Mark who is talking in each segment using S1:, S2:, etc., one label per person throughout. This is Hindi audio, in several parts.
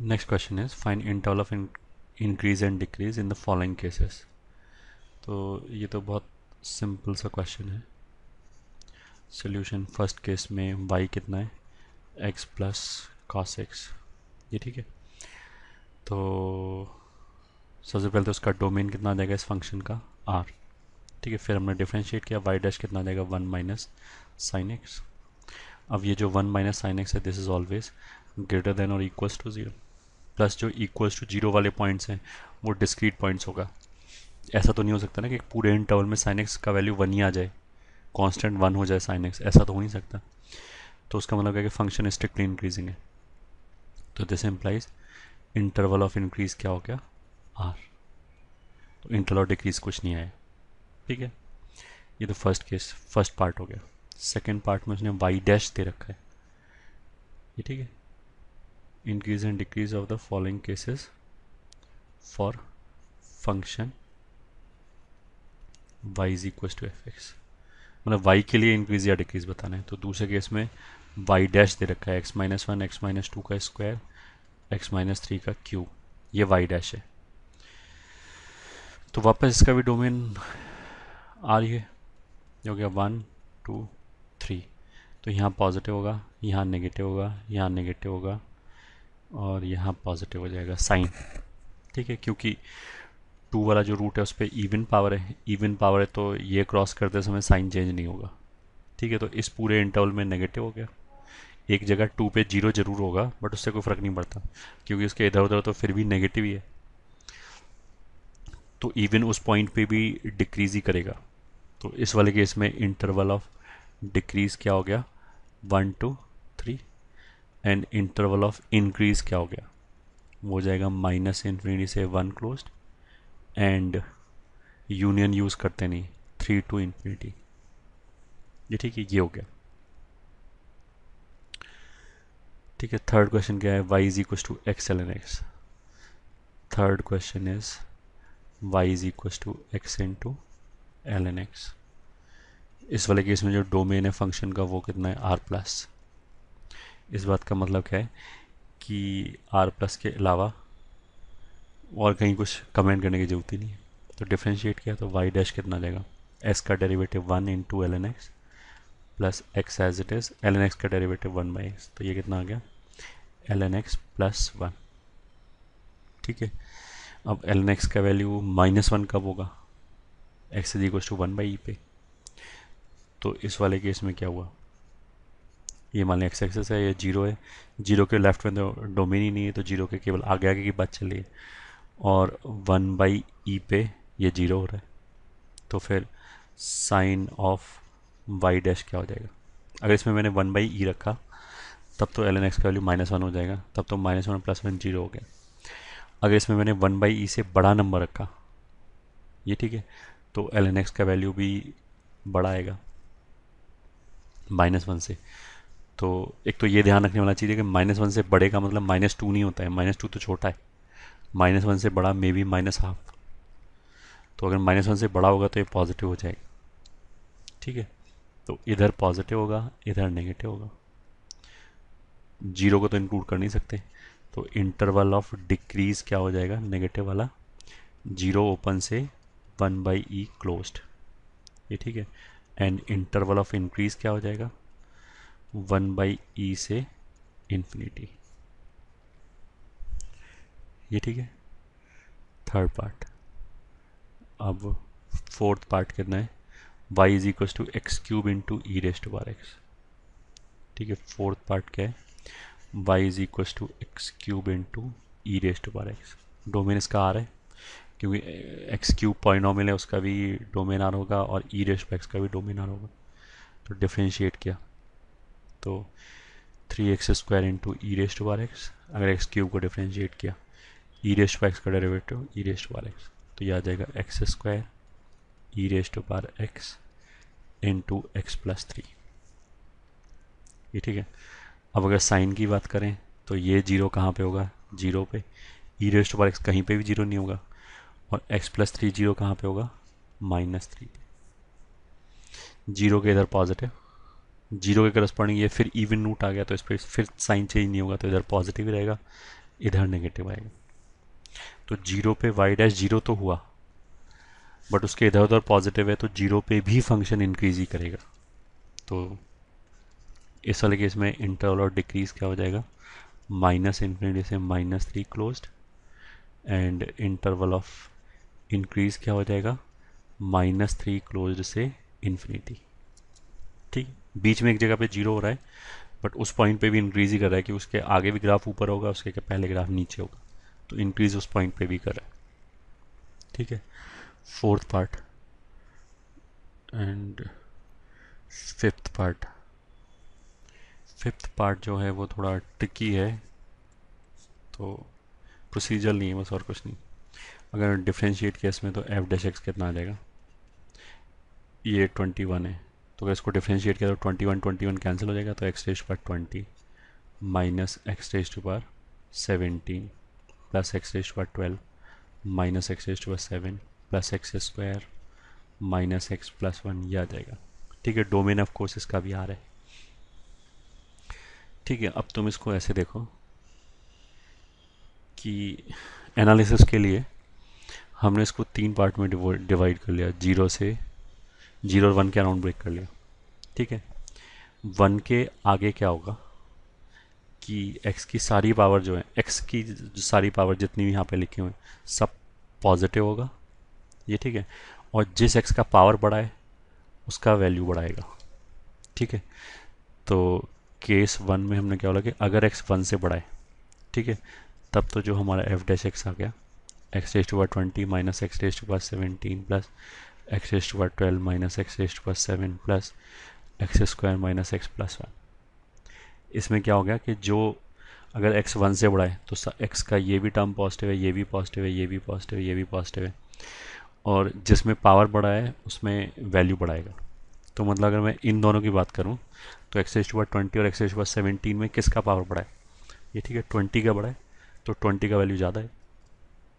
S1: Next question is find interval of in, increase and decrease in the following cases. तो ये तो बहुत सिंपल सा क्वेश्चन है सोल्यूशन फर्स्ट केस में वाई कितना है एक्स प्लस कॉस एक्स ये ठीक है तो सबसे पहले तो उसका डोमेन कितना देगा इस फंक्शन का आर ठीक है फिर हमने डिफ्रेंशिएट किया वाई डैश कितना देगा वन माइनस साइन एक्स अब ये जो वन माइनस साइन एक्स है this is always greater than और इक्वल्स टू ज़ीरो प्लस जो इक्वल्स टू जीरो वाले पॉइंट्स हैं वो डिस्क्रीट पॉइंट्स होगा ऐसा तो नहीं हो सकता ना कि पूरे इंटरवल में साइन एक्स का वैल्यू वन ही आ जाए कॉन्स्टेंट वन हो जाए साइन एक्स ऐसा तो हो नहीं सकता तो उसका मतलब क्या कि फंक्शन स्ट्रिक्टली इंक्रीजिंग है तो this implies interval of increase क्या हो गया आर तो इंटरवल ऑफ डिक्रीज कुछ नहीं आया ठीक है ये तो फर्स्ट केस फर्स्ट पार्ट हो गया सेकेंड पार्ट में उसने वाई डैश दे रखा है ये ठीक है increase and decrease of the following cases for function y is equal to F मतलब y के लिए इंक्रीज या डिक्रीज बताना है तो दूसरे केस में y डैश दे रखा है x minus one X minus two का स्क्वायर x माइनस थ्री का क्यू ये y डैश है तो वापस इसका भी डोमेन आ रही है हो गया वन टू थ्री तो यहाँ पॉजिटिव होगा यहाँ नेगेटिव होगा यहाँ नेगेटिव होगा और यहाँ पॉजिटिव हो जाएगा साइन ठीक है क्योंकि टू वाला जो रूट है उस पर इवन पावर है इवन पावर है तो ये क्रॉस करते समय साइन चेंज नहीं होगा ठीक है तो इस पूरे इंटरवल में नेगेटिव हो गया एक जगह टू पे जीरो जरूर होगा बट उससे कोई फ़र्क नहीं पड़ता क्योंकि उसके इधर उधर तो फिर भी नेगेटिव ही है तो इवन उस पॉइंट पे भी डिक्रीज ही करेगा तो इस वाले केस में इंटरवल ऑफ डिक्रीज क्या हो गया one two and interval of increase क्या हो गया वो हो जाएगा माइनस इन्फिनिटी से one close and union use करते नहीं थ्री टू इन्फिनिटी ये ठीक है ये हो गया ठीक है थर्ड क्वेश्चन क्या है Y is equal to X L N X third question is Y is equal to X into L N X इस वाले केस में जो डोमेन है फंक्शन का वो कितना है आर प्लस इस बात का मतलब क्या है कि आर प्लस के अलावा और कहीं कुछ कमेंट करने की ज़रूरत ही नहीं है तो डिफ्रेंशिएट किया तो वाई डैश कितना जाएगा एस का derivative one into L N x plus x as it is l N x का डेरिवेटिव वन बाई एक्स तो ये कितना आ गया l N x plus one ठीक है अब एल एन एक्स का वैल्यू माइनस वन कब होगा x is equal to one by e पे तो इस वाले केस में क्या हुआ ये मान लें एक्स एक्सेस है ये जीरो है जीरो के लेफ्ट में तो डोमेन ही नहीं है तो जीरो के केवल आगे आगे की बात चल रही है और वन बाई ई पे ये जीरो हो रहा है तो फिर साइन ऑफ वाई डैश क्या हो जाएगा अगर इसमें मैंने वन बाई ई रखा तब तो एल एन एक्स का वैल्यू माइनस वन हो जाएगा तब तो minus one plus one zero हो गया अगर इसमें मैंने वन बाई ई से बड़ा नंबर रखा ये ठीक है तो एल एन एक्स का वैल्यू भी बड़ा आएगा माइनस वन से तो एक तो ये ध्यान रखने वाला चाहिए कि माइनस वन से बड़े का मतलब माइनस टू नहीं होता है माइनस टू तो छोटा है माइनस वन से बड़ा मे बी माइनस हाफ तो अगर माइनस वन से बड़ा होगा तो ये पॉजिटिव हो जाएगा ठीक है तो इधर पॉजिटिव होगा इधर नेगेटिव होगा जीरो को तो इंक्लूड कर नहीं सकते तो इंटरवल ऑफ डिक्रीज क्या हो जाएगा नेगेटिव वाला जीरो ओपन से वन बाई ई क्लोज ये ठीक है एंड इंटरवल ऑफ इंक्रीज क्या हो जाएगा वन बाई ई से इन्फिनिटी ये ठीक है थर्ड पार्ट अब फोर्थ पार्ट कितना है Y is equals to x cube into e raised power x ठीक है फोर्थ पार्ट क्या है Y is equals to x cube into e raised power x domain इसका आ रहा है क्योंकि एक्स क्यूब पॉइनोमिल है उसका भी डोमेन आर होगा और ई रेस्ट एक्स का भी डोमेन आर होगा तो डिफ्रेंशिएट किया तो three x square into e raised to power x अगर एक्स क्यूब को डिफ्रेंशिएट किया ई रेस्ट टू एक्स का derivative e raised to power x तो यह आ जाएगा x square e raised to power x into x plus three ये ठीक है अब अगर साइन की बात करें तो ये जीरो कहाँ पे होगा जीरो पे e raised to power x कहीं पे भी जीरो नहीं होगा और एक्स प्लस थ्री जीरो कहाँ पे होगा माइनस थ्री पे जीरो के इधर पॉजिटिव जीरो के करस्पॉन्डिंग ये फिर इवन रूट आ गया तो इस पर फिर साइन चेंज नहीं होगा तो इधर पॉजिटिव रहेगा इधर नेगेटिव आएगा तो जीरो पे वाई डैश जीरो तो हुआ बट उसके इधर उधर पॉजिटिव है तो जीरो पे भी फंक्शन इंक्रीज ही करेगा तो इस वाले केस में इंटरवल और डिक्रीज क्या हो जाएगा माइनस इन्फिनिटी से minus three close and interval of increase क्या हो जाएगा माइनस थ्री क्लोज से इन्फिनिटी बीच में एक जगह पे जीरो हो रहा है बट उस पॉइंट पे भी इंक्रीज ही कर रहा है कि उसके आगे भी ग्राफ ऊपर होगा उसके पहले ग्राफ नीचे होगा तो इंक्रीज उस पॉइंट पे भी कर रहा है ठीक है fourth part and fifth part fifth part जो है वो थोड़ा टिकी है तो प्रोसीजर नहीं है बस और कुछ नहीं अगर डिफ्रेंशिएट केस में तो एफ डैश एक्स कितना आ जाएगा ये ट्वेंटी वन है तो अगर इसको डिफ्रेंशिएट किया तो twenty one twenty one cancel हो जाएगा तो x raise power twenty minus x raise to power seventeen plus x raise power twelve minus x raise to power seven plus x square minus x plus one ये आ जाएगा ठीक है डोमेन ऑफ कोर्स इसका भी आ रहा है ठीक है अब तुम इसको ऐसे देखो कि एनालिसिस के लिए हमने इसको तीन पार्ट में डिवाइड कर लिया जीरो से जीरो और वन के अराउंड ब्रेक कर लिया ठीक है वन के आगे क्या होगा कि एक्स की सारी पावर जो है एक्स की सारी पावर जितनी भी यहाँ पे लिखी हुई सब पॉजिटिव होगा ये ठीक है और जिस एक्स का पावर बढ़ाए उसका वैल्यू बढ़ाएगा ठीक है तो केस वन में हमने क्या बोला कि अगर एक्स वन से बढ़ाए ठीक है तब तो जो हमारा एफ डैश एक्स आ गया x raise to power twenty minus x raise to seventeen plus x power 12 twelve minus x to power seven plus x square minus x plus one इसमें क्या हो गया कि जो अगर एक्स वन से बड़ा है तो एक्स का ये भी टर्म पॉजिटिव है ये भी पॉजिटिव है ये भी पॉजिटिव है ये भी पॉजिटिव है और जिसमें पावर बढ़ा है उसमें वैल्यू बढ़ाएगा तो मतलब अगर मैं इन दोनों की बात करूँ तो एक्स to power ट्वेंटी और एक्स to power 17 में किसका पावर बढ़ा है ये ठीक है ट्वेंटी का बढ़ा है तो ट्वेंटी का वैल्यू ज़्यादा है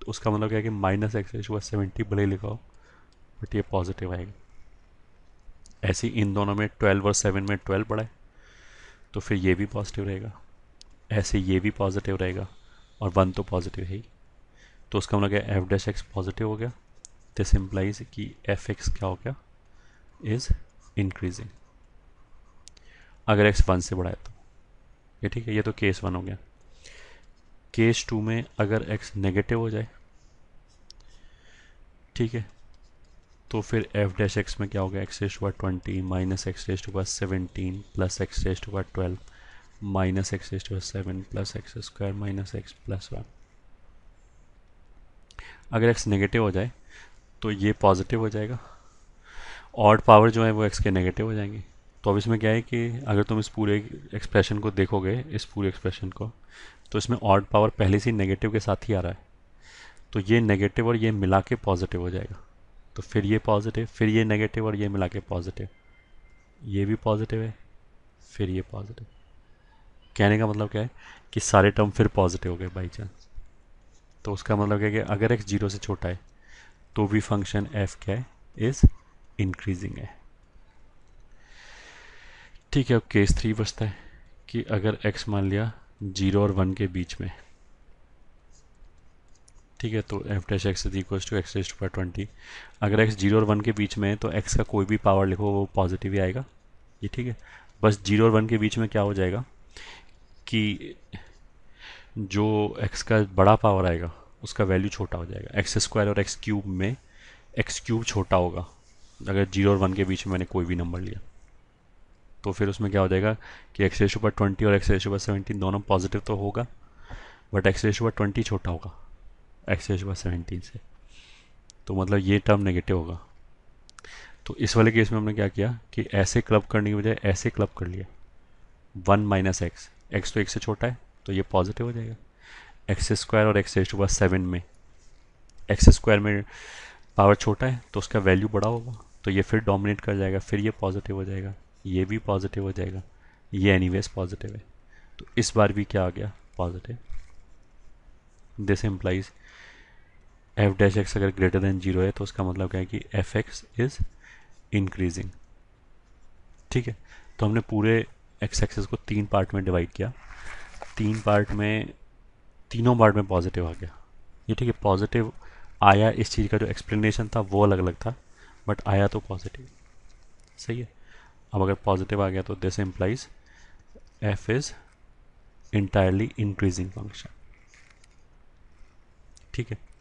S1: तो उसका मतलब क्या है कि माइनस एक्स एच पर सेवेंटी भले लिखा हो बट ये पॉजिटिव आएगा ऐसे ही इन दोनों में ट्वेल्व और सेवन में ट्वेल्व बढ़ाए तो फिर ये भी पॉजिटिव रहेगा ऐसे ये भी पॉजिटिव रहेगा और वन तो पॉजिटिव है ही तो उसका मतलब क्या एफ डैश एक्स पॉजिटिव हो गया दिस इम्प्लाइज कि एफ एक्स क्या हो गया इज़ इंक्रीजिंग अगर एक्स वन से बढ़ाए तो ये ठीक है ये तो केस वन हो गया केस टू में अगर एक्स नेगेटिव हो जाए ठीक है तो फिर एफ डैश एक्स में क्या होगा एक्स रेस्ट हुआ ट्वेंटी माइनस एक्स रेस्ट हुआ सेवनटीन प्लस एक्स रेस्ट हुआ ट्वेल्व माइनस एक्स रेस्ट हुआ seven plus x square minus x plus one अगर एक्स नेगेटिव हो जाए तो ये पॉजिटिव हो जाएगा और पावर जो है वो एक्स के नेगेटिव हो जाएंगे तो अब इसमें क्या है कि अगर तुम इस पूरे एक्सप्रेशन को देखोगे इस पूरे एक्सप्रेशन को तो इसमें ऑड पावर पहले से नेगेटिव के साथ ही आ रहा है तो ये नेगेटिव और ये मिला के पॉजिटिव हो जाएगा तो फिर ये पॉजिटिव फिर ये नेगेटिव और ये मिला के पॉजिटिव ये भी पॉजिटिव है फिर ये पॉजिटिव कहने का मतलब क्या है कि सारे टर्म फिर पॉजिटिव हो गए बाई चांस तो उसका मतलब क्या है कि अगर एक्स जीरो से छोटा है तो भी फंक्शन एफ क्या है इज़ इंक्रीजिंग है ठीक है अब केस थ्री बचता है कि अगर एक्स मान लिया जीरो और वन के बीच में ठीक है तो F dash x is equal to x to twenty अगर एक्स जीरो और वन के बीच में है तो एक्स का कोई भी पावर लिखो वो पॉजिटिव ही आएगा ये ठीक है बस जीरो और वन के बीच में क्या हो जाएगा कि जो एक्स का बड़ा पावर आएगा उसका वैल्यू छोटा हो जाएगा एक्स स्क्वायर और एक्स क्यूब में एक्स क्यूब छोटा होगा अगर जीरो और वन के बीच में मैंने कोई भी नंबर लिया तो फिर उसमें क्या हो जाएगा कि एक्स रेशो पर ट्वेंटी और एक्स रेशो पर सेवेंटीन दोनों पॉजिटिव तो होगा but x raise to power twenty छोटा होगा एक्स एच पास सेवेंटीन से तो मतलब ये टर्म नेगेटिव होगा तो इस वाले केस में हमने क्या किया कि ऐसे क्लब करने की बजाय ऐसे क्लब कर लिया वन माइनस एक्स एक्स तो एक से छोटा है तो ये पॉजिटिव हो जाएगा एक्स स्क्वायर और एक्स टू पास सेवन में एक्स स्क्वायर में पावर छोटा है तो उसका वैल्यू बड़ा होगा तो ये फिर डोमिनेट कर जाएगा फिर ये पॉजिटिव हो जाएगा ये भी पॉजिटिव हो जाएगा ये एनी पॉजिटिव है तो इस बार भी क्या आ गया positive this implies F dash x अगर ग्रेटर देन जीरो है तो उसका मतलब क्या है कि एफ एक्स इज़ इंक्रीजिंग ठीक है तो हमने पूरे एक्स एक्सेस को तीन पार्ट में डिवाइड किया तीन पार्ट में तीनों पार्ट में पॉजिटिव आ गया ये ठीक है पॉजिटिव आया इस चीज़ का जो एक्सप्लेनेशन था वो अलग अलग था बट आया तो पॉजिटिव सही है अब अगर पॉजिटिव आ गया तो this implies F is entirely increasing function Ticket.